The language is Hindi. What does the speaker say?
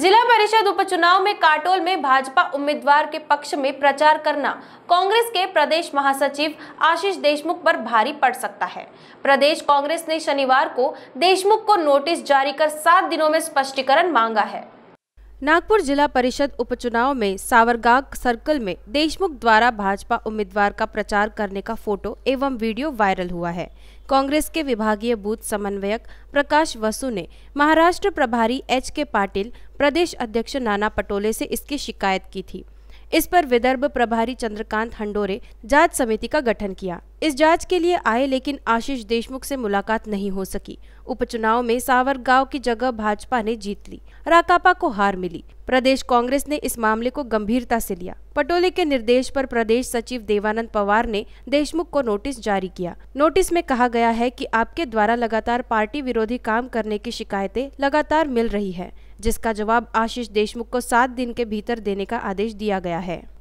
जिला परिषद उपचुनाव में काटोल में भाजपा उम्मीदवार के पक्ष में प्रचार करना कांग्रेस के प्रदेश महासचिव आशीष देशमुख पर भारी पड़ सकता है प्रदेश कांग्रेस ने शनिवार को देशमुख को नोटिस जारी कर सात दिनों में स्पष्टीकरण मांगा है नागपुर जिला परिषद उपचुनाव में सावरगाग सर्कल में देशमुख द्वारा भाजपा उम्मीदवार का प्रचार करने का फोटो एवं वीडियो वायरल हुआ है कांग्रेस के विभागीय बूथ समन्वयक प्रकाश वसु ने महाराष्ट्र प्रभारी एच के पाटिल प्रदेश अध्यक्ष नाना पटोले से इसकी शिकायत की थी इस पर विदर्भ प्रभारी चंद्रकांत हंडोरे जांच समिति का गठन किया इस जांच के लिए आए लेकिन आशीष देशमुख से मुलाकात नहीं हो सकी उपचुनाव में सावर गांव की जगह भाजपा ने जीत ली राकापा को हार मिली प्रदेश कांग्रेस ने इस मामले को गंभीरता से लिया पटोले के निर्देश पर प्रदेश सचिव देवानंद पवार ने देशमुख को नोटिस जारी किया नोटिस में कहा गया है कि आपके द्वारा लगातार पार्टी विरोधी काम करने की शिकायतें लगातार मिल रही है जिसका जवाब आशीष देशमुख को सात दिन के भीतर देने का आदेश दिया गया है